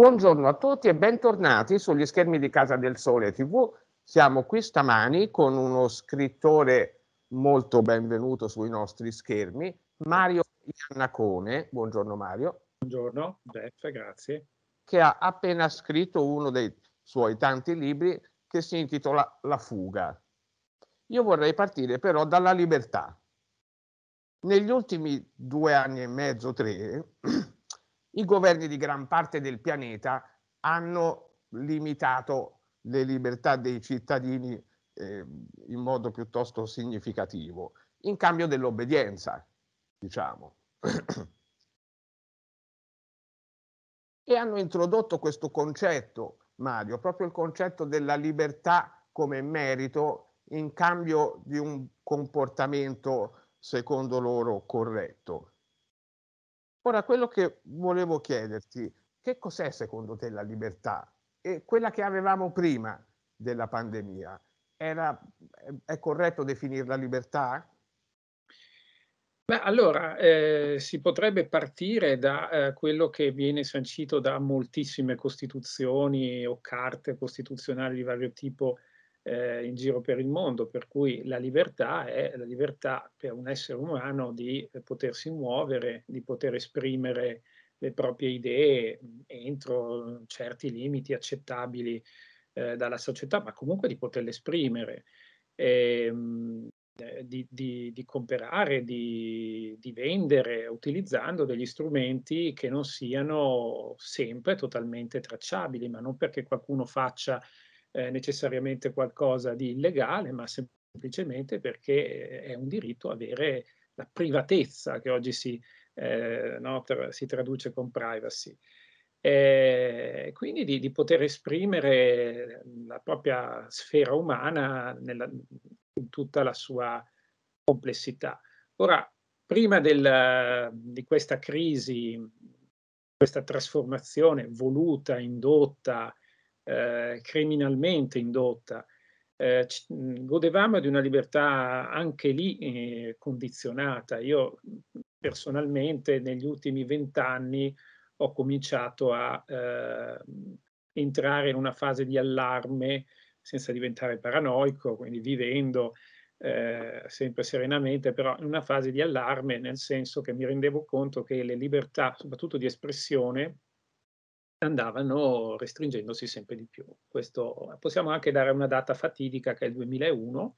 Buongiorno a tutti e bentornati sugli schermi di Casa del Sole TV. Siamo qui stamani con uno scrittore molto benvenuto sui nostri schermi, Mario Iannacone. Buongiorno Mario. Buongiorno, Beppe, grazie. Che ha appena scritto uno dei suoi tanti libri che si intitola La fuga. Io vorrei partire però dalla libertà. Negli ultimi due anni e mezzo, tre, i governi di gran parte del pianeta hanno limitato le libertà dei cittadini eh, in modo piuttosto significativo, in cambio dell'obbedienza, diciamo. e hanno introdotto questo concetto, Mario, proprio il concetto della libertà come merito in cambio di un comportamento secondo loro corretto. Ora, quello che volevo chiederti, che cos'è secondo te la libertà? E quella che avevamo prima della pandemia, era, è corretto definirla libertà? Beh, allora eh, si potrebbe partire da eh, quello che viene sancito da moltissime costituzioni o carte costituzionali di vario tipo eh, in giro per il mondo, per cui la libertà è la libertà per un essere umano di potersi muovere, di poter esprimere le proprie idee mm, entro certi limiti accettabili eh, dalla società, ma comunque di poterle esprimere. E, ehm, eh, di, di, di, comprare, di, di, vendere utilizzando degli strumenti che non siano sempre totalmente tracciabili, ma non perché qualcuno faccia eh, necessariamente qualcosa di illegale, ma semplicemente perché eh, è un diritto avere la privatezza che oggi si, eh, no, tra, si traduce con privacy. Eh, quindi di, di, poter esprimere la propria sfera umana nella, in tutta la sua complessità. Ora, prima del, di questa crisi, questa trasformazione voluta, indotta eh, criminalmente indotta. Eh, godevamo di una libertà anche lì eh, condizionata. Io personalmente negli ultimi vent'anni ho cominciato a eh, entrare in una fase di allarme senza diventare paranoico, quindi vivendo eh, sempre serenamente, però in una fase di allarme, nel senso che mi rendevo conto che le libertà, soprattutto di espressione, andavano restringendosi sempre di più. Questo, possiamo anche dare una data fatidica che è il 2001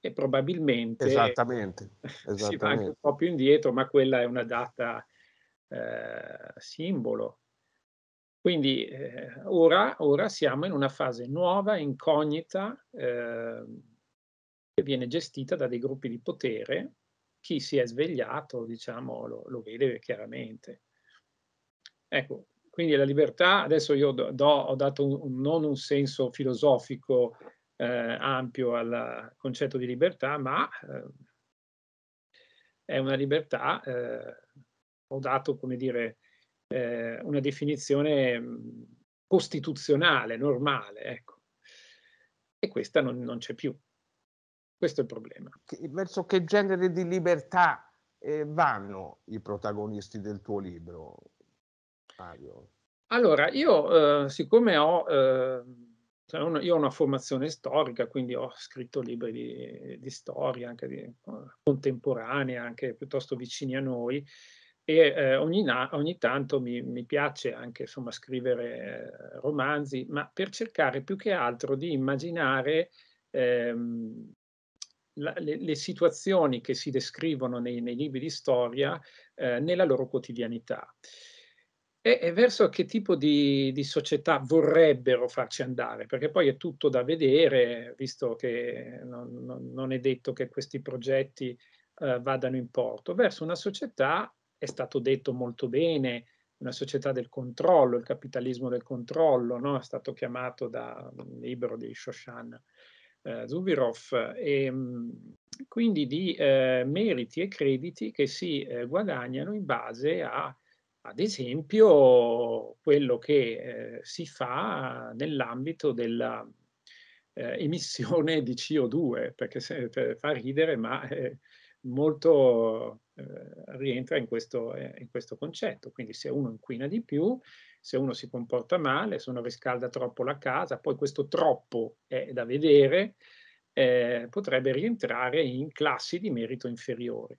e probabilmente esattamente, esattamente. si va anche un po' più indietro, ma quella è una data eh, simbolo. Quindi eh, ora, ora, siamo in una fase nuova, incognita, eh, che viene gestita da dei gruppi di potere. Chi si è svegliato, diciamo, lo, lo vede chiaramente. Ecco, quindi la libertà, adesso io do, ho dato un, non un senso filosofico eh, ampio al concetto di libertà, ma eh, è una libertà, eh, ho dato come dire eh, una definizione mm, costituzionale, normale, ecco. E questa non, non c'è più. Questo è il problema. Verso che genere di libertà eh, vanno i protagonisti del tuo libro? Fabio? Allora, io eh, siccome ho, eh, cioè un, io ho una formazione storica, quindi ho scritto libri di, di storia, anche di, contemporanea, anche piuttosto vicini a noi, e eh, ogni, ogni, tanto mi, mi piace anche insomma, scrivere eh, romanzi, ma per cercare più che altro di immaginare ehm, la, le, le, situazioni che si descrivono nei, nei libri di storia eh, nella loro quotidianità e, e verso che tipo di, di, società vorrebbero farci andare, perché poi è tutto da vedere, visto che non, non, non è detto che questi progetti eh, vadano in porto, verso una società, è stato detto molto bene, una società del controllo, il capitalismo del controllo, no? è stato chiamato da un libro di Shoshan eh, Zubirov, e, ehm, quindi di eh, meriti e crediti che si eh, guadagnano in base a ad esempio quello che eh, si fa nell'ambito della eh, emissione di CO2, perché se, per, fa ridere, ma eh, molto eh, rientra in questo, eh, in questo concetto. Quindi se uno inquina di più, se uno si comporta male, se uno riscalda troppo la casa, poi questo troppo è da vedere, eh, potrebbe rientrare in classi di merito inferiori.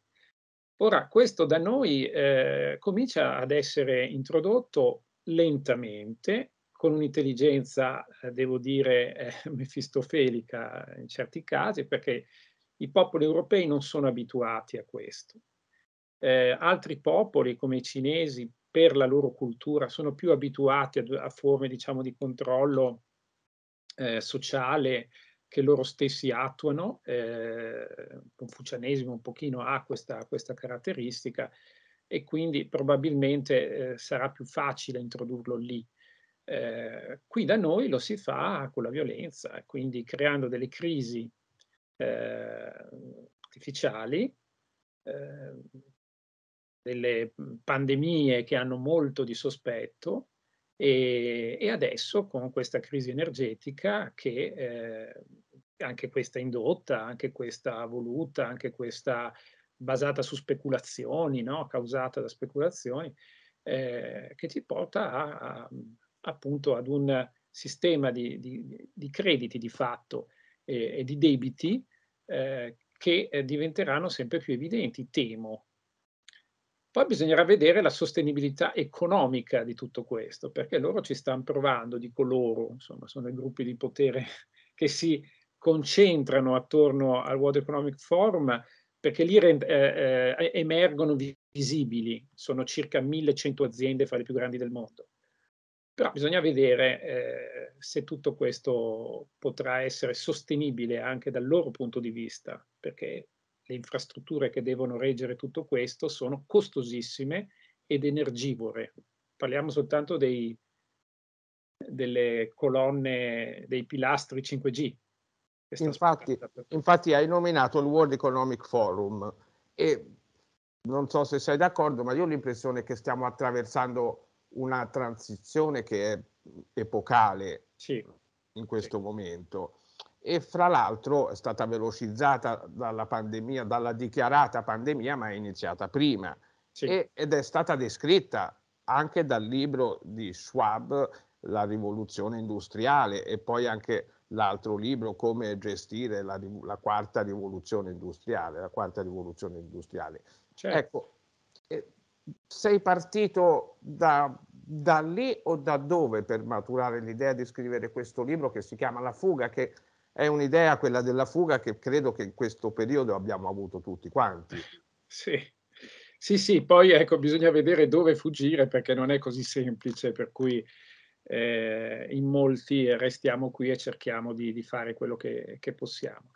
Ora, questo da noi eh, comincia ad essere introdotto lentamente, con un'intelligenza, eh, devo dire, eh, mefistofelica in certi casi, perché i popoli europei non sono abituati a questo. Eh, altri popoli, come i cinesi, per la loro cultura, sono più abituati a, a forme, diciamo, di controllo eh, sociale che loro stessi attuano, eh, il confucianesimo un pochino ha questa, questa caratteristica e quindi probabilmente eh, sarà più facile introdurlo lì. Eh, qui da noi lo si fa con la violenza, quindi creando delle crisi eh, artificiali, eh, delle pandemie che hanno molto di sospetto, e, e adesso con questa crisi energetica che eh, anche questa indotta, anche questa voluta, anche questa basata su speculazioni, no? causata da speculazioni, eh, che ci porta a, a, appunto ad un sistema di, di, di crediti di fatto e, e di debiti eh, che eh, diventeranno sempre più evidenti, temo, poi bisognerà vedere la sostenibilità economica di tutto questo, perché loro ci stanno provando, dico loro, insomma, sono i gruppi di potere che si concentrano attorno al World Economic Forum, perché lì eh, eh, emergono visibili, sono circa 1100 aziende fra le più grandi del mondo. Però bisogna vedere eh, se tutto questo potrà essere sostenibile anche dal loro punto di vista, perché le infrastrutture che devono reggere tutto questo sono costosissime ed energivore. Parliamo soltanto dei, delle colonne, dei pilastri 5G. Infatti, infatti, hai nominato il World Economic Forum e non so se sei d'accordo, ma io ho l'impressione che stiamo attraversando una transizione che è epocale sì. in questo sì. momento e fra l'altro è stata velocizzata dalla pandemia, dalla dichiarata pandemia, ma è iniziata prima sì. e, ed è stata descritta anche dal libro di Schwab, La rivoluzione industriale, e poi anche l'altro libro, Come gestire la, la quarta rivoluzione industriale, la quarta rivoluzione industriale. Certo. Ecco, sei partito da, da lì o da dove per maturare l'idea di scrivere questo libro che si chiama La fuga, che è un'idea quella della fuga che credo che in questo periodo abbiamo avuto tutti quanti. Sì. Sì, sì, poi ecco, bisogna vedere dove fuggire perché non è così semplice, per cui eh, in molti restiamo qui e cerchiamo di, di fare quello che, che, possiamo.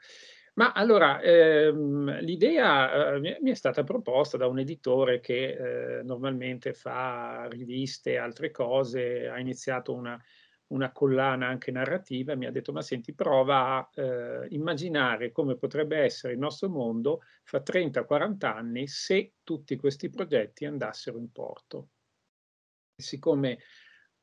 Ma allora, ehm, l'idea eh, mi è stata proposta da un editore che eh, normalmente fa riviste e altre cose, ha iniziato una, una collana anche narrativa, mi ha detto ma senti prova a eh, immaginare come potrebbe essere il nostro mondo fra 30-40 anni se tutti questi progetti andassero in porto. Siccome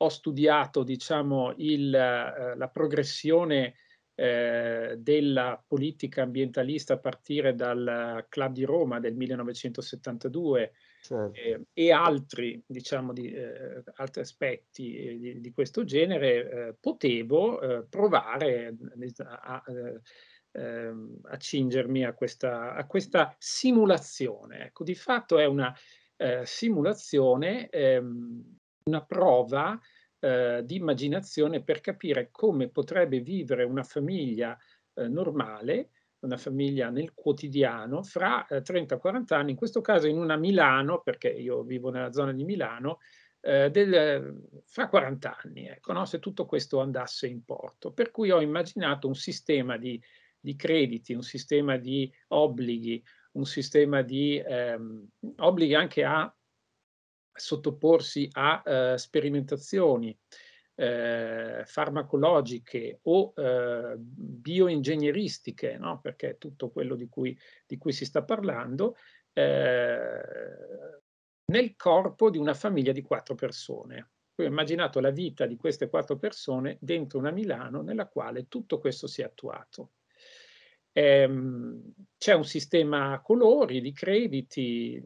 ho studiato diciamo, il, eh, la progressione eh, della politica ambientalista a partire dal eh, Club di Roma del 1972 Certo. Eh, e altri, diciamo, di, eh, altri aspetti eh, di, di, questo genere, eh, potevo eh, provare mm, a, a, ehm, a cingermi a questa, a questa simulazione. Ecco, di fatto è una simulazione, ehm, una prova di immaginazione per capire come potrebbe vivere una famiglia normale una famiglia nel quotidiano, fra eh, 30-40 anni, in questo caso in una Milano, perché io vivo nella zona di Milano, eh, del, fra 40 anni, ecco, no? se tutto questo andasse in porto. Per cui ho immaginato un sistema di, di crediti, un sistema di obblighi, un sistema di ehm, obblighi anche a sottoporsi a eh, sperimentazioni, eh, farmacologiche o eh, bioingegneristiche, no? perché tutto quello di cui, di cui si sta parlando, eh, nel corpo di una famiglia di quattro persone. Poi ho immaginato la vita di queste quattro persone dentro una Milano nella quale tutto questo si è attuato. Ehm, c'è un sistema a colori di crediti,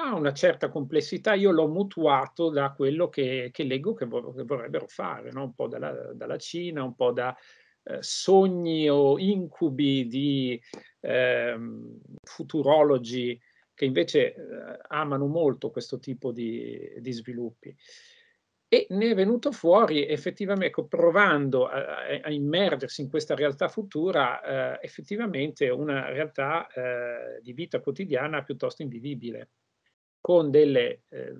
ha una certa complessità, io l'ho mutuato da quello che, che leggo che, vor, che, vorrebbero fare, no? un po' dalla, dalla, Cina, un po' da eh, sogni o incubi di eh, futurologi che invece eh, amano molto questo tipo di, di, sviluppi. E ne è venuto fuori effettivamente, ecco, provando a, a immergersi in questa realtà futura, eh, effettivamente una realtà eh, di vita quotidiana piuttosto invivibile con delle eh,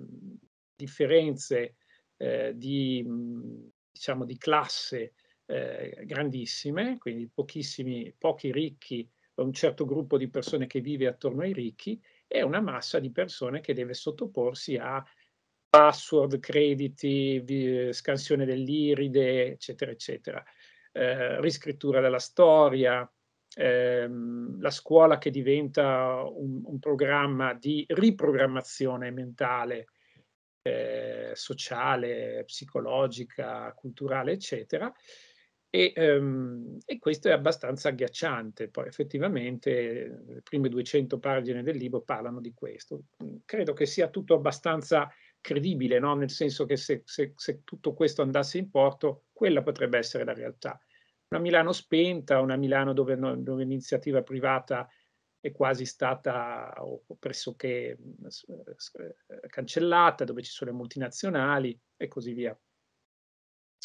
differenze eh, di, mm, diciamo, di classe eh, grandissime, quindi pochissimi, pochi ricchi, un certo gruppo di persone che vive attorno ai ricchi e una massa di persone che deve sottoporsi a password, crediti, scansione dell'iride, eccetera, eccetera, eh, riscrittura della storia, Ehm, la scuola che diventa un, un, programma di riprogrammazione mentale, eh, sociale, psicologica, culturale, eccetera. E, ehm, e, questo è abbastanza agghiacciante. Poi effettivamente le prime 200 pagine del libro parlano di questo. Mm, credo che sia tutto abbastanza credibile, no? nel senso che se, se, se tutto questo andasse in porto, quella potrebbe essere la realtà una Milano spenta, una Milano dove, dove l'iniziativa privata è quasi stata o pressoché mm, cancellata, dove ci sono le multinazionali e così via.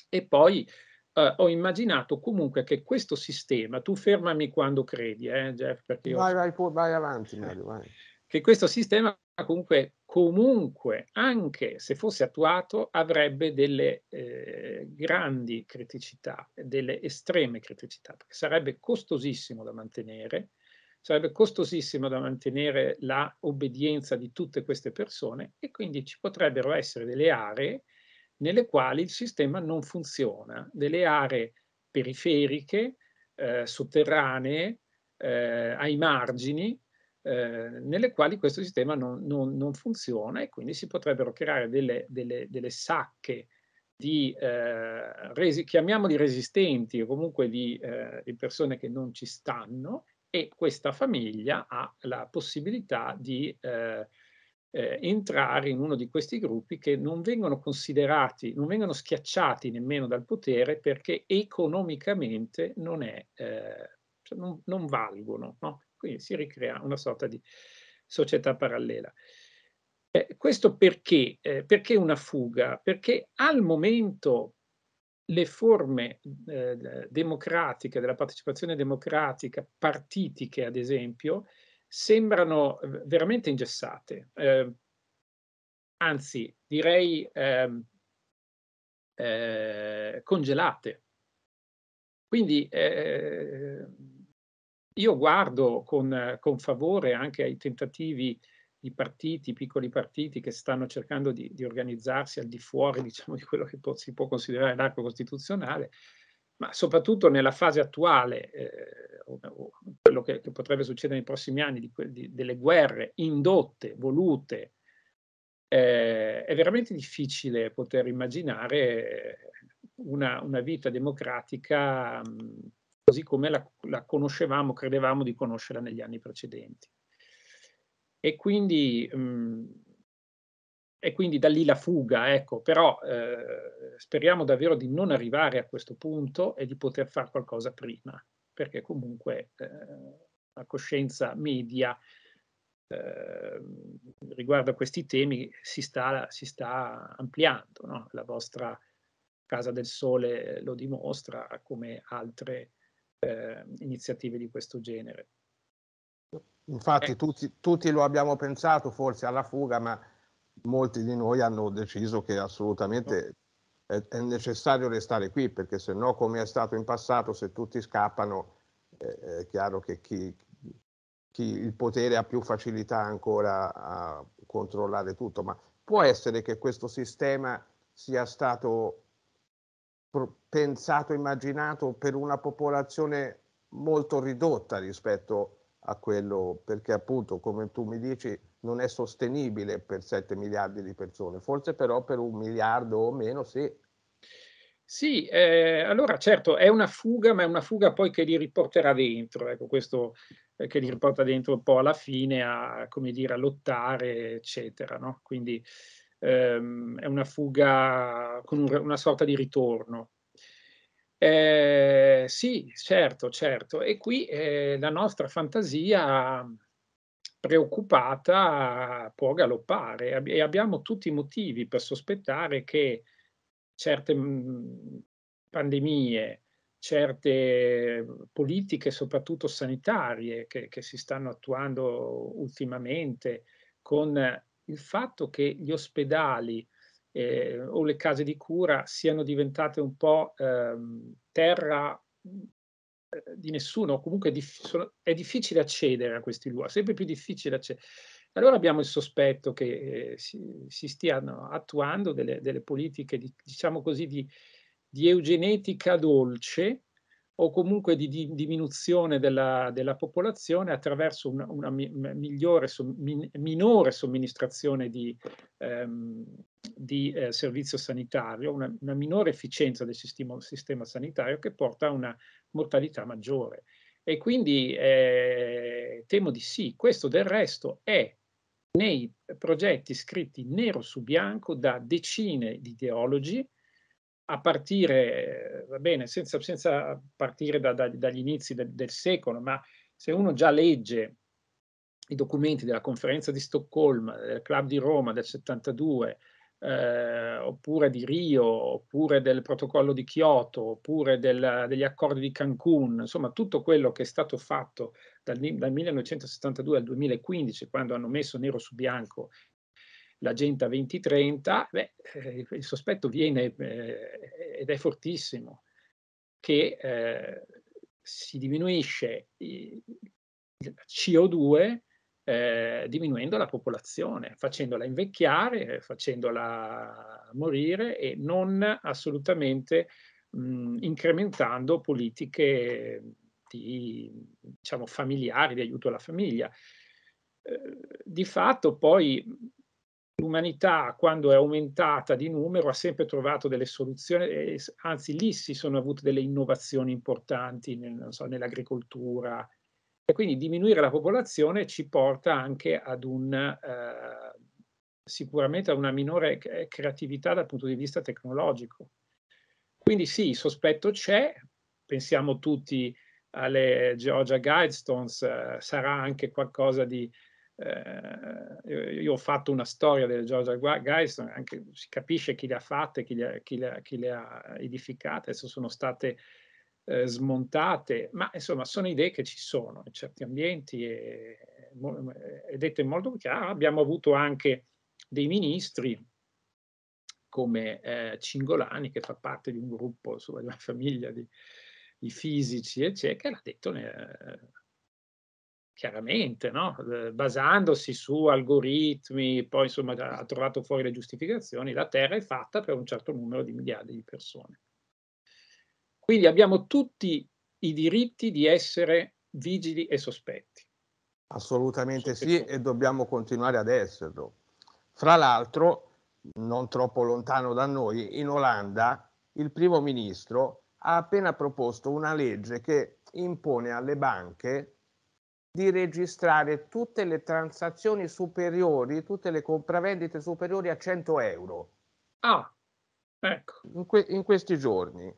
E poi eh, ho immaginato comunque che questo sistema, tu fermami quando credi, eh, Jeff, perché vai, io... vai, vai, vai avanti, Mario, vai. Che questo sistema comunque comunque, anche se fosse attuato, avrebbe delle eh, grandi criticità, delle estreme criticità, perché sarebbe costosissimo da mantenere, sarebbe costosissimo da mantenere la obbedienza di tutte queste persone e quindi ci potrebbero essere delle aree nelle quali il sistema non funziona, delle aree periferiche, eh, sotterranee, eh, ai margini, eh, nelle quali questo sistema non, non, non, funziona e quindi si potrebbero creare delle, delle, delle sacche di, eh, resi, chiamiamoli resistenti o comunque di, eh, di, persone che non ci stanno e questa famiglia ha la possibilità di eh, eh, entrare in uno di questi gruppi che non vengono considerati, non vengono schiacciati nemmeno dal potere perché economicamente non è eh, non, non, valgono. No? Quindi si ricrea una sorta di società parallela. Eh, questo perché? Eh, perché una fuga? Perché al momento le forme eh, democratiche, della partecipazione democratica, partitiche ad esempio, sembrano eh, veramente ingessate. Eh, anzi, direi ehm, eh, congelate. Quindi eh, io guardo con, eh, con favore anche ai tentativi di partiti, piccoli partiti che stanno cercando di, di organizzarsi al di fuori diciamo, di quello che po- si può considerare l'arco costituzionale, ma soprattutto nella fase attuale, eh, o, o quello che, che, potrebbe succedere nei prossimi anni, di, di, delle guerre indotte, volute, eh, è veramente difficile poter immaginare una, una vita democratica. Mh, così come la, la conoscevamo, credevamo di conoscerla negli anni precedenti. E quindi, mh, mm, e quindi da lì la fuga, ecco, però eh, speriamo davvero di non arrivare a questo punto e di poter fare qualcosa prima, perché comunque eh, la coscienza media eh, riguardo a questi temi si sta, si sta ampliando, no? la vostra Casa del Sole lo dimostra, come altre eh, iniziative di questo genere. Infatti eh. tutti, tutti, lo abbiamo pensato forse alla fuga, ma molti di noi hanno deciso che assolutamente no. è, è, necessario restare qui, perché se no, come è stato in passato, se tutti scappano, eh, è chiaro che chi, chi, il potere ha più facilità ancora a controllare tutto, ma può essere che questo sistema sia stato pensato, immaginato per una popolazione molto ridotta rispetto a quello, perché appunto, come tu mi dici, non è sostenibile per 7 miliardi di persone, forse però per un miliardo o meno sì. Sì, eh, allora certo è una fuga, ma è una fuga poi che li riporterà dentro, ecco questo eh, che li riporta dentro un po' alla fine a, come dire, a lottare, eccetera, no? Quindi ehm, è una fuga con un, una sorta di ritorno. Eh, sì, certo, certo. E qui eh, la nostra fantasia preoccupata può galoppare e abbiamo tutti i motivi per sospettare che certe mm, pandemie, certe politiche, soprattutto sanitarie, che, che si stanno attuando ultimamente con il fatto che gli ospedali eh, o le case di cura siano diventate un po' ehm, terra eh, di nessuno, comunque è, sono, è, difficile accedere a questi luoghi, sempre più difficile accedere. Allora abbiamo il sospetto che eh, si, si, stiano attuando delle, delle politiche, di, diciamo così, di, di eugenetica dolce, o comunque di, diminuzione della, della, popolazione attraverso una, una migliore, minore somministrazione di, ehm, di eh, servizio sanitario, una, una, minore efficienza del sistema, sistema, sanitario che porta a una mortalità maggiore. E quindi eh, temo di sì, questo del resto è nei progetti scritti nero su bianco da decine di ideologi a partire, eh, va bene, senza, senza partire da, da, dagli inizi del, del secolo, ma se uno già legge i documenti della conferenza di Stoccolma, del Club di Roma del 72, eh, oppure di Rio, oppure del protocollo di Kyoto, oppure del, degli accordi di Cancun, insomma tutto quello che è stato fatto dal, dal, 1972 al 2015, quando hanno messo nero su bianco l'agenda 2030, beh, eh, il sospetto viene eh, ed è fortissimo che eh, si diminuisce il CO2 eh, diminuendo la popolazione, facendola invecchiare, facendola morire e non assolutamente mh, incrementando politiche di, diciamo, familiari, di aiuto alla famiglia. Eh, di fatto poi l'umanità quando è aumentata di numero ha sempre trovato delle soluzioni, anzi lì si sono avute delle innovazioni importanti nel, so, nell'agricoltura e quindi diminuire la popolazione ci porta anche ad un, eh, sicuramente a una minore eh, creatività dal punto di vista tecnologico. Quindi sì, il sospetto c'è, pensiamo tutti alle Georgia Guidestones, eh, sarà anche qualcosa di eh, io ho fatto una storia del Georgia Geiston, anche si capisce chi le ha fatte, chi le, chi le, chi le ha edificate, adesso sono state eh, smontate, ma insomma sono idee che ci sono in certi ambienti e, è detto in modo chiaro, abbiamo avuto anche dei ministri come eh, Cingolani che fa parte di un gruppo, insomma, di una famiglia di, di fisici eccetera, che l'ha detto nel, eh, chiaramente, no? Eh, basandosi su algoritmi, poi insomma ha trovato fuori le giustificazioni, la Terra è fatta per un certo numero di miliardi di persone. Quindi abbiamo tutti i diritti di essere vigili e sospetti. Assolutamente sì e dobbiamo continuare ad esserlo. Fra l'altro, non troppo lontano da noi, in Olanda il primo ministro ha appena proposto una legge che impone alle banche di registrare tutte le transazioni superiori, tutte le compravendite superiori a 100 euro. Ah, ecco. In, que- in questi giorni.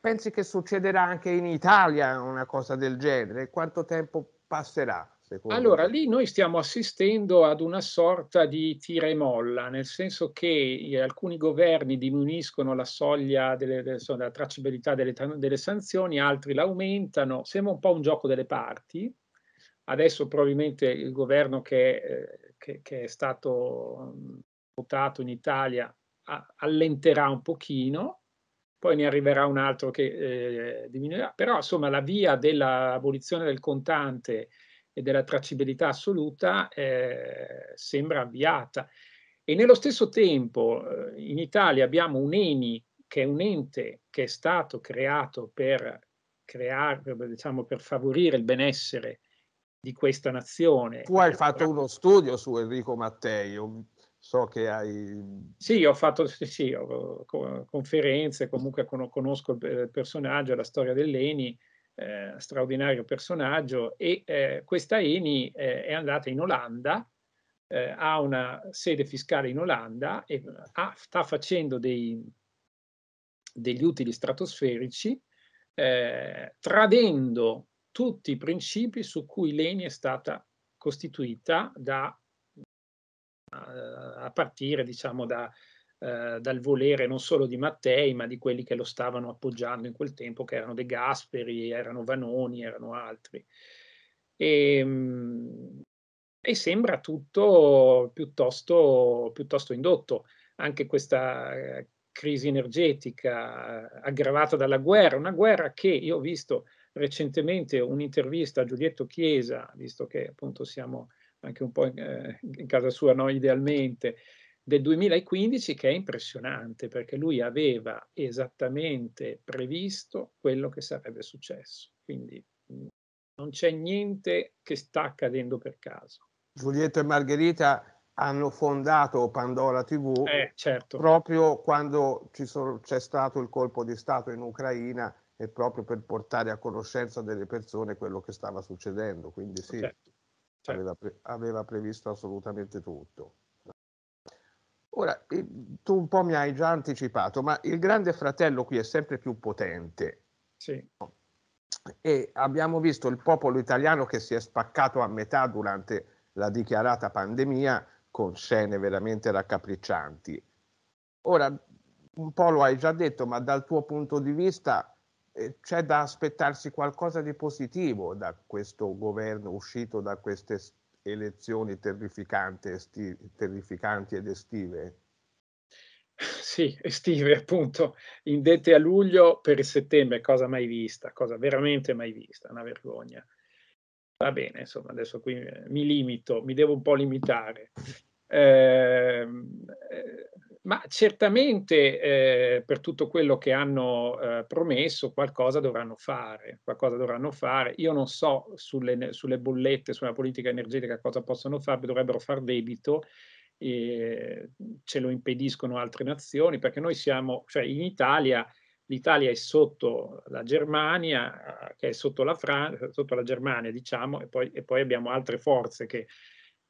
Pensi che succederà anche in Italia una cosa del genere? Quanto tempo passerà? allora, te? lì noi stiamo assistendo ad una sorta di tira e molla, nel senso che eh, alcuni governi diminuiscono la soglia delle, della tracciabilità delle, delle sanzioni, altri l'aumentano. aumentano, sembra un po' un gioco delle parti. Adesso probabilmente il governo che, eh, che, che è stato votato in Italia allenterà un pochino, poi ne arriverà un altro che eh, diminuirà, però insomma la via dell'abolizione del contante e della tracciabilità assoluta eh, sembra avviata. E nello stesso tempo eh, in Italia abbiamo un ENI, che è un ente che è stato creato per, creare, diciamo, per favorire il benessere di questa nazione. Tu hai eh, fatto eh. uno studio su Enrico Mattei, so che hai... Sì, ho fatto sì, ho conferenze, comunque conosco il personaggio, la storia dell'Eni, eh, straordinario personaggio, e eh, questa Eni eh, è andata in Olanda, eh, ha una sede fiscale in Olanda e ha, sta facendo dei, degli utili stratosferici, tradendo tutti i principi su cui l'ENI è stata costituita da, eh, a partire diciamo, da, eh, dal volere non solo di Mattei, ma di quelli che lo stavano appoggiando in quel tempo, che erano De Gasperi, erano Vanoni, erano altri. E, ehm, e sembra tutto piuttosto, piuttosto indotto. Anche questa eh, crisi energetica eh, aggravata dalla guerra, una guerra che io ho visto recentemente un'intervista a Giulietto Chiesa, visto che appunto siamo anche un po' in, eh, in casa sua, no? idealmente, del 2015 che è impressionante perché lui aveva esattamente previsto quello che sarebbe successo. Quindi mm, non c'è niente che sta accadendo per caso. Giulietto e Margherita hanno fondato Pandora TV eh, certo. proprio quando c'è stato il colpo di Stato in Ucraina e proprio per portare a conoscenza delle persone quello che stava succedendo. Quindi sì, certo. Certo. Aveva, pre- aveva previsto assolutamente tutto. Ora, eh, tu un po' mi hai già anticipato, ma il grande fratello qui è sempre più potente. Sì. E abbiamo visto il popolo italiano che si è spaccato a metà durante la dichiarata pandemia con scene veramente raccapriccianti. Ora, un po' lo hai già detto, ma dal tuo punto di vista c'è da aspettarsi qualcosa di positivo da questo governo uscito da queste elezioni terrificanti, esti, terrificanti ed estive? Sì, estive appunto, indette a luglio per il settembre, cosa mai vista, cosa veramente mai vista, una vergogna. Va bene, insomma, adesso qui eh, mi limito, mi devo un po' limitare. Ehm, eh, eh ma certamente eh, per tutto quello che hanno eh, promesso qualcosa dovranno fare, qualcosa dovranno fare. Io non so sulle, sulle bollette, sulla politica energetica cosa possono fare, dovrebbero far debito, eh, ce lo impediscono altre nazioni, perché noi siamo, cioè in Italia, l'Italia è sotto la Germania, eh, che è sotto la, Fran- sotto la Germania diciamo, e poi, e poi abbiamo altre forze che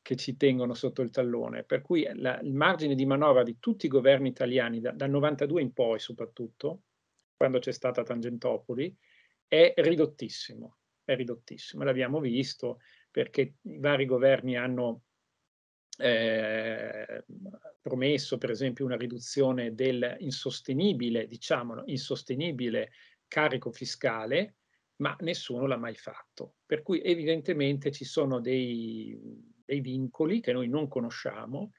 che ci tengono sotto il tallone, per cui eh, la, il margine di manovra di tutti i governi italiani, da, dal 92 in poi soprattutto, quando c'è stata Tangentopoli, è ridottissimo, è ridottissimo, l'abbiamo visto perché i vari governi hanno eh, promesso per esempio una riduzione del insostenibile, diciamolo, insostenibile carico fiscale, ma nessuno l'ha mai fatto. Per cui evidentemente ci sono dei dei vincoli che noi non conosciamo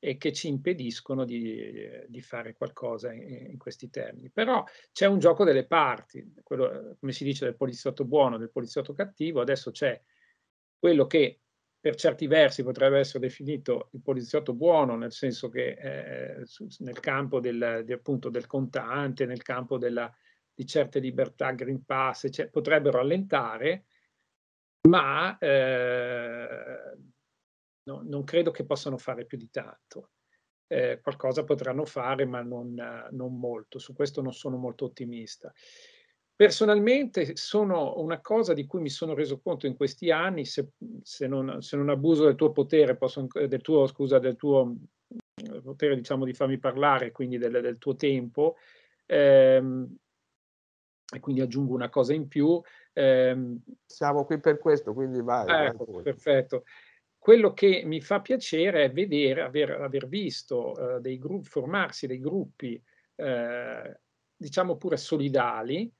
e che ci impediscono di, di fare qualcosa in, in, questi termini. Però c'è un gioco delle parti, quello, come si dice del poliziotto buono, del poliziotto cattivo, adesso c'è quello che per certi versi potrebbe essere definito il poliziotto buono, nel senso che eh, nel campo del, del, appunto, del contante, nel campo della, di certe libertà, Green Pass, cioè, potrebbero allentare, ma eh, no, non credo che possano fare più di tanto. Eh, qualcosa potranno fare, ma non, non, molto. Su questo non sono molto ottimista. Personalmente sono una cosa di cui mi sono reso conto in questi anni, se, se, non, se non, abuso del tuo potere, posso, del tuo, scusa, del tuo eh, potere diciamo di farmi parlare, quindi del, del tuo tempo, ehm, e quindi aggiungo una cosa in più. Ehm, Siamo qui per questo, quindi vai. Ecco, vai perfetto. Quello che mi fa piacere è vedere, aver, aver visto eh, dei gruppi, formarsi dei gruppi, eh, diciamo pure solidali,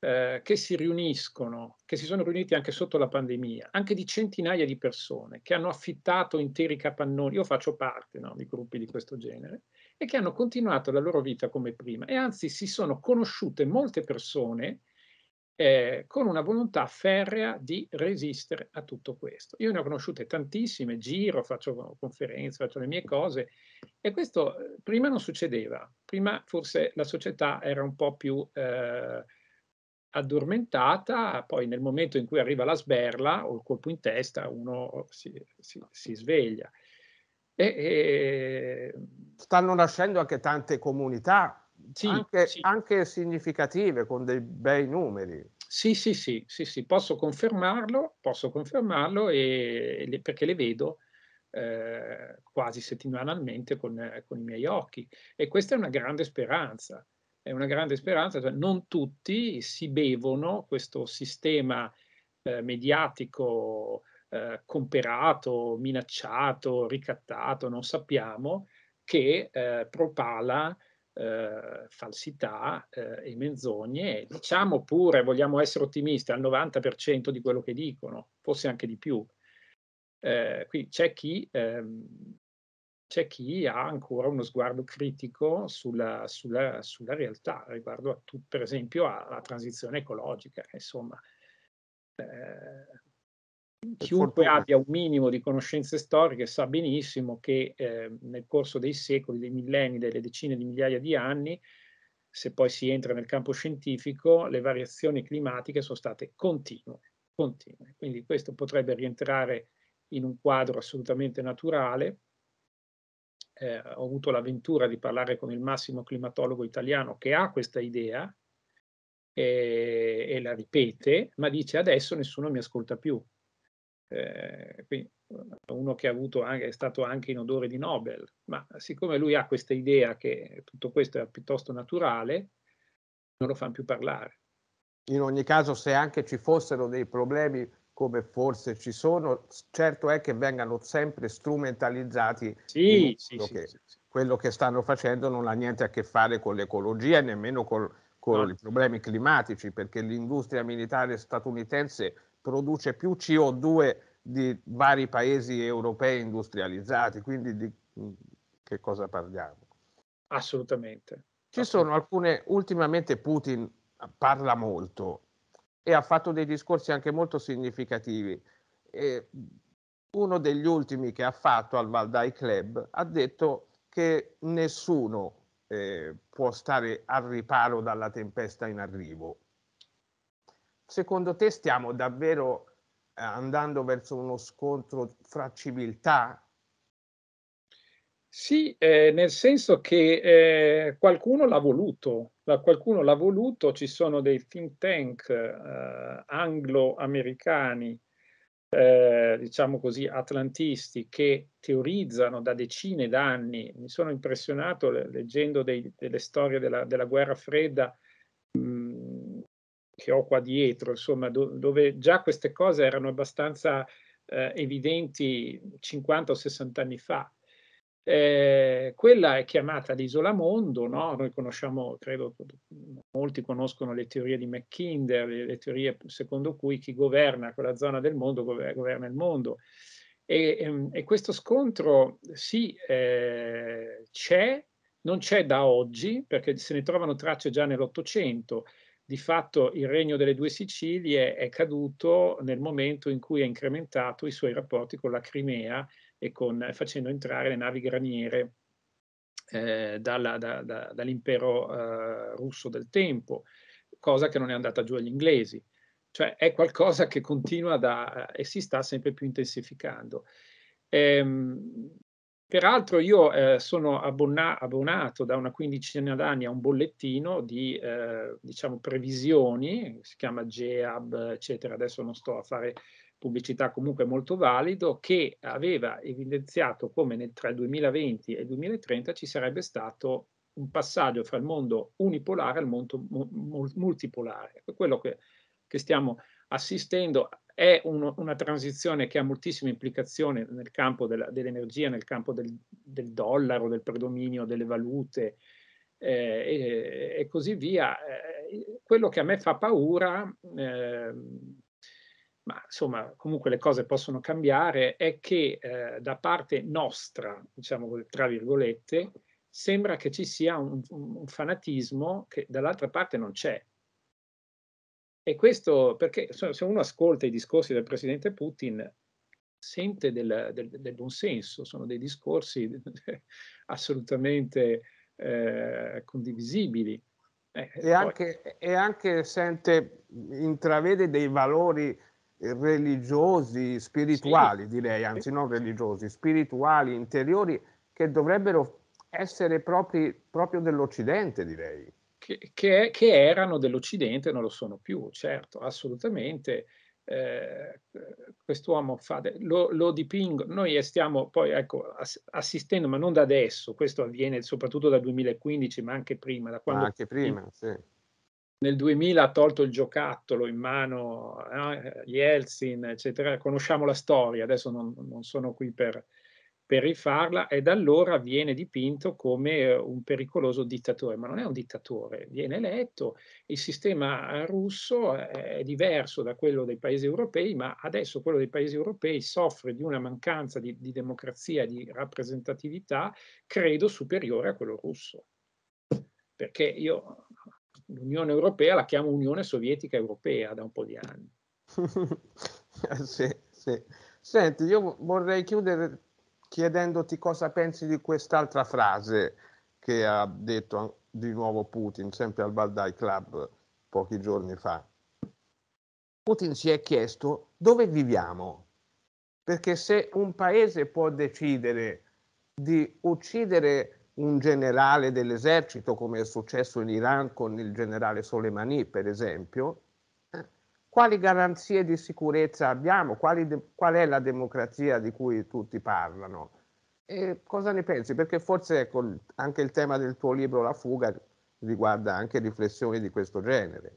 eh, che si riuniscono, che si sono riuniti anche sotto la pandemia, anche di centinaia di persone che hanno affittato interi capannoni, io faccio parte no, di gruppi di questo genere, e che hanno continuato la loro vita come prima. E anzi si sono conosciute molte persone eh, con una volontà ferrea di resistere a tutto questo. Io ne ho conosciute tantissime, giro, faccio conferenze, faccio le mie cose e questo eh, prima non succedeva, prima forse la società era un po' più... Eh, addormentata, poi nel momento in cui arriva la sberla o il colpo in testa uno si, si, si sveglia. E, e... Stanno nascendo anche tante comunità sì, anche, sì. anche, significative, con dei bei numeri. Sì, sì, sì, sì, sì posso confermarlo, posso confermarlo e, e, perché le vedo eh, quasi settimanalmente con, con, i miei occhi. E questa è una grande speranza, è una grande speranza, cioè non tutti si bevono questo sistema eh, mediatico eh, comperato, minacciato, ricattato, non sappiamo, che eh, propala eh, falsità eh, e menzogne, diciamo pure, vogliamo essere ottimisti, al 90% di quello che dicono, forse anche di più. Eh, qui c'è chi, ehm, c'è chi ha ancora uno sguardo critico sulla, sulla, sulla realtà riguardo a tu, per esempio alla transizione ecologica, insomma. Eh, Chiunque abbia un minimo di conoscenze storiche sa benissimo che eh, nel corso dei secoli, dei millenni, delle decine di migliaia di anni, se poi si entra nel campo scientifico, le variazioni climatiche sono state continue, continue. Quindi questo potrebbe rientrare in un quadro assolutamente naturale. Eh, ho avuto l'avventura di parlare con il massimo climatologo italiano che ha questa idea e, eh, e la ripete, ma dice adesso nessuno mi ascolta più eh, quindi eh, uno che anche, è stato anche in odore di Nobel, ma siccome lui ha questa idea che tutto questo è piuttosto naturale, non lo fanno più parlare. In ogni caso, se anche ci fossero dei problemi, come forse ci sono, certo è che vengano sempre strumentalizzati. Sì, sì, che sì, sì, Quello che stanno facendo non ha niente a che fare con l'ecologia e nemmeno con, con no. i problemi climatici, perché l'industria militare statunitense produce più CO2 di vari paesi europei industrializzati, quindi di mm, che cosa parliamo? Assolutamente. Ci sono alcune, ultimamente Putin parla molto e ha fatto dei discorsi anche molto significativi. E uno degli ultimi che ha fatto al Valdai Club ha detto che nessuno eh, può stare al riparo dalla tempesta in arrivo secondo te stiamo davvero eh, andando verso uno scontro fra civiltà? Sì, eh, nel senso che eh, qualcuno l'ha voluto, la, qualcuno l'ha voluto, ci sono dei think tank eh, anglo-americani, eh, diciamo così, atlantisti, che teorizzano da decine d'anni. Mi sono impressionato leggendo dei, delle storie della, della guerra fredda, mh, che ho qua dietro, insomma, do, dove già queste cose erano abbastanza eh, evidenti 50 o 60 anni fa. Eh, quella è chiamata l'isolamondo, no? noi conosciamo, credo molti conoscono le teorie di Mackinder, le, le, teorie secondo cui chi governa quella zona del mondo governa il mondo. E, ehm, e, questo scontro sì eh, c'è, non c'è da oggi, perché se ne trovano tracce già nell'Ottocento, di fatto il regno delle due Sicilie è caduto nel momento in cui ha incrementato i suoi rapporti con la Crimea e con, facendo entrare le navi graniere eh, dalla, da, da, dall'impero eh, russo del tempo, cosa che non è andata giù agli inglesi. Cioè è qualcosa che continua da, eh, e si sta sempre più intensificando. Ehm, Peraltro io eh, sono abbona- abbonato da una quindicina d'anni a un bollettino di eh, diciamo previsioni, si chiama GEAB, eccetera, adesso non sto a fare pubblicità comunque molto valido, che aveva evidenziato come nel, tra il 2020 e il 2030 ci sarebbe stato un passaggio fra il mondo unipolare al mondo multipolare. Quello che, che stiamo assistendo è uno, una transizione che ha moltissime implicazioni nel campo della, dell'energia, nel campo del, del, dollaro, del predominio delle valute eh, e, e, così via. Eh, quello che a me fa paura, eh, ma insomma comunque le cose possono cambiare, è che eh, da parte nostra, diciamo tra virgolette, sembra che ci sia un, un fanatismo che dall'altra parte non c'è e questo perché se uno ascolta i discorsi del presidente Putin, sente del, del, del buon senso, sono dei discorsi assolutamente eh, condivisibili. Eh, eh e, anche, e, anche, sente, intravede dei valori religiosi, spirituali sì. direi, anzi non religiosi, spirituali, interiori, che dovrebbero essere propri, proprio dell'Occidente direi che, che, che erano dell'Occidente non lo sono più, certo, assolutamente. Eh, quest'uomo fa, de- lo, lo dipingo, noi stiamo poi ecco, ass- assistendo, ma non da adesso, questo avviene soprattutto dal 2015, ma anche prima, da quando... Anche prima, sì. Nel 2000 ha tolto il giocattolo in mano no? Eh, Yeltsin, eccetera. Conosciamo la storia, adesso non, non sono qui per, per rifarla e da allora viene dipinto come eh, un pericoloso dittatore, ma non è un dittatore, viene eletto, il sistema eh, russo eh, è diverso da quello dei paesi europei, ma adesso quello dei paesi europei soffre di una mancanza di, di democrazia, di rappresentatività, credo superiore a quello russo. Perché io l'Unione Europea la chiamo Unione Sovietica Europea da un po' di anni. sì, sì. Senti, io vorrei chiudere chiedendoti cosa pensi di quest'altra frase che ha detto di nuovo Putin, sempre al Baldai Club pochi giorni fa. Putin si è chiesto dove viviamo, perché se un paese può decidere di uccidere un generale dell'esercito, come è successo in Iran con il generale Soleimani, per esempio, quali garanzie di sicurezza abbiamo, de- qual è la democrazia di cui tutti parlano. E cosa ne pensi? Perché forse ecco, anche il tema del tuo libro La fuga riguarda anche riflessioni di questo genere.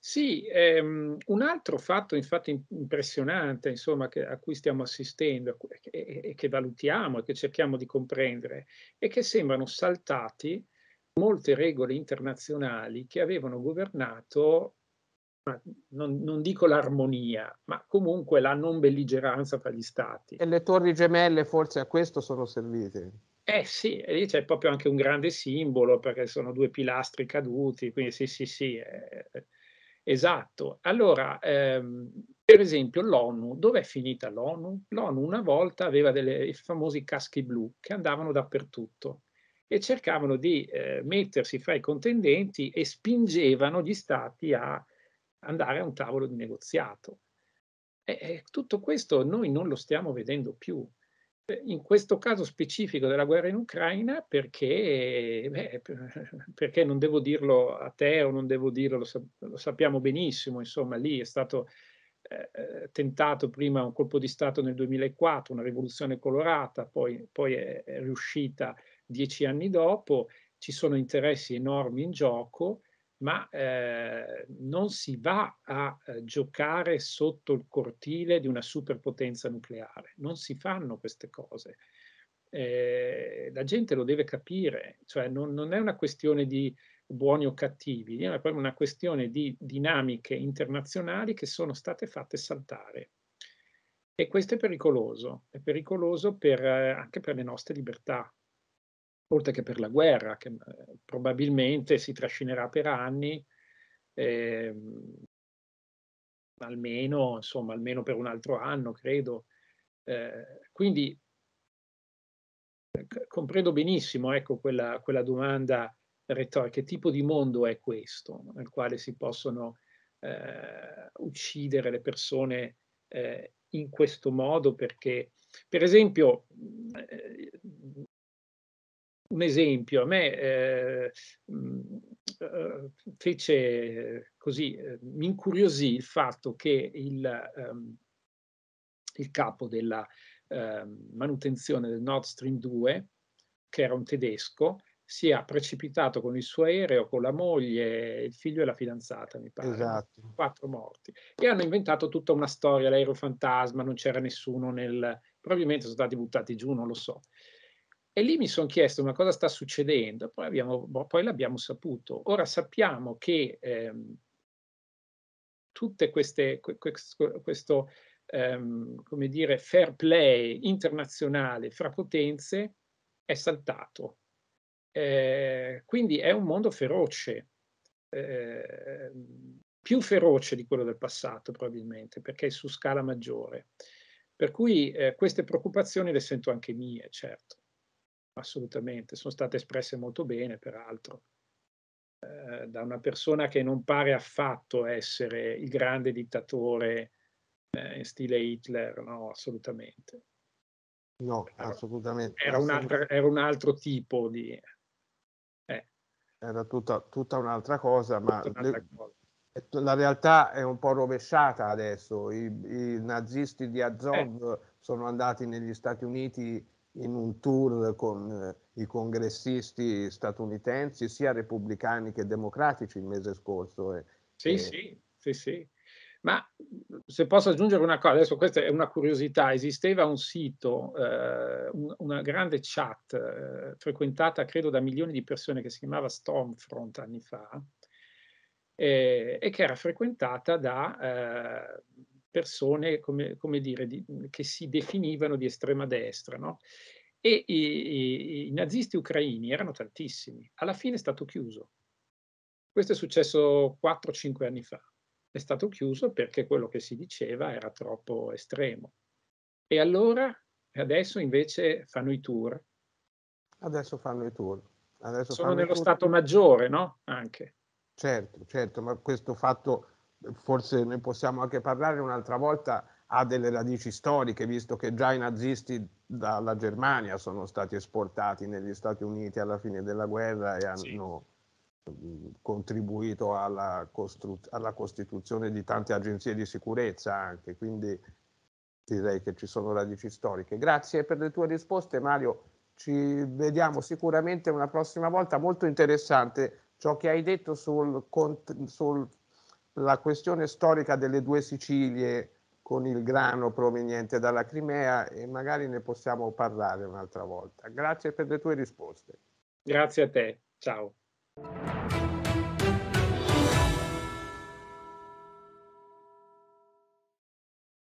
Sì, ehm, un altro fatto infatti impressionante insomma, che, a cui stiamo assistendo e, e che valutiamo e che cerchiamo di comprendere è che sembrano saltati molte regole internazionali che avevano governato non, non, dico l'armonia, ma comunque la non belligeranza tra gli stati. E le torri gemelle forse a questo sono servite. Eh sì, e lì c'è proprio anche un grande simbolo perché sono due pilastri caduti, quindi sì, sì, sì, eh, esatto. Allora, ehm, per esempio l'ONU, dov'è finita l'ONU? L'ONU una volta aveva i famosi caschi blu che andavano dappertutto e cercavano di eh, mettersi fra i contendenti e spingevano gli stati a andare a un tavolo di negoziato. E, e tutto questo noi non lo stiamo vedendo più. In questo caso specifico della guerra in Ucraina, perché, beh, perché non devo dirlo a te o non devo dirlo, lo, lo sappiamo benissimo, insomma, lì è stato eh, eh tentato prima un colpo di Stato nel 2004, una rivoluzione colorata, poi, poi è, è riuscita dieci anni dopo, ci sono interessi enormi in gioco ma eh, non si va a eh, giocare sotto il cortile di una superpotenza nucleare, non si fanno queste cose. Eh, la gente lo deve capire, cioè non, non, è una questione di buoni o cattivi, è proprio una questione di dinamiche internazionali che sono state fatte saltare. E questo è pericoloso, è pericoloso per, eh, anche per le nostre libertà, oltre che per la guerra, che eh, probabilmente si trascinerà per anni, eh, almeno, insomma, almeno per un altro anno, credo. Eh, quindi eh, comprendo benissimo ecco, quella, quella, domanda retorica, che tipo di mondo è questo nel quale si possono eh, uccidere le persone eh, in questo modo perché, per esempio, un esempio, a me eh, eh fece eh, così, eh, mi incuriosì il fatto che il, um, il capo della uh, manutenzione del Nord Stream 2, che era un tedesco, sia precipitato con il suo aereo, con la moglie, il figlio e la fidanzata, mi pare. Esatto. Quattro morti. E hanno inventato tutta una storia, l'aereo fantasma, non c'era nessuno nel... Probabilmente sono stati buttati giù, non lo so. E lì mi sono chiesto ma cosa sta succedendo, poi, abbiamo, boh, poi l'abbiamo saputo. Ora sappiamo che ehm, tutte queste, questo, questo ehm, come dire, fair play internazionale fra potenze è saltato. Eh, quindi è un mondo feroce, eh, più feroce di quello del passato probabilmente, perché è su scala maggiore. Per cui eh, queste preoccupazioni le sento anche mie, certo assolutamente, sono state espresse molto bene, peraltro, eh, da una persona che non pare affatto essere il grande dittatore eh, in stile Hitler, no, assolutamente. No, assolutamente. Era, assolutamente. Un, altro, era un, altro, tipo di... Eh. Era tutta, tutta, un'altra cosa, tutta ma un'altra le, cosa. la realtà è un po' rovesciata adesso. I, i nazisti di Azov eh. sono andati negli Stati Uniti in un tour con eh, i congressisti statunitensi, sia repubblicani che democratici il mese scorso. E, eh, sì, e... Eh. sì, sì, sì. Ma se posso aggiungere una cosa, adesso questa è una curiosità, esisteva un sito, eh, un, una grande chat eh, frequentata credo da milioni di persone che si chiamava Stormfront anni fa eh, e che era frequentata da persone, come, come dire, di, che si definivano di estrema destra, no? E i, i, i nazisti ucraini erano tantissimi. Alla fine è stato chiuso. Questo è successo 4-5 anni fa. È stato chiuso perché quello che si diceva era troppo estremo. E allora, adesso invece fanno i tour. Adesso fanno i tour. Adesso Sono nello tour. Stato maggiore, no? Anche. Certo, certo, ma questo fatto forse ne possiamo anche parlare un'altra volta, ha delle radici storiche, visto che già i nazisti dalla Germania sono stati esportati negli Stati Uniti alla fine della guerra e hanno sì. Mm, contribuito alla, costru- alla, costituzione di tante agenzie di sicurezza anche, quindi direi che ci sono radici storiche. Grazie per le tue risposte Mario, ci vediamo sicuramente una prossima volta, molto interessante ciò che hai detto sul, cont- sul la questione storica delle due Sicilie con il grano proveniente dalla Crimea e magari ne possiamo parlare un'altra volta. Grazie per le tue risposte. Grazie a te, ciao.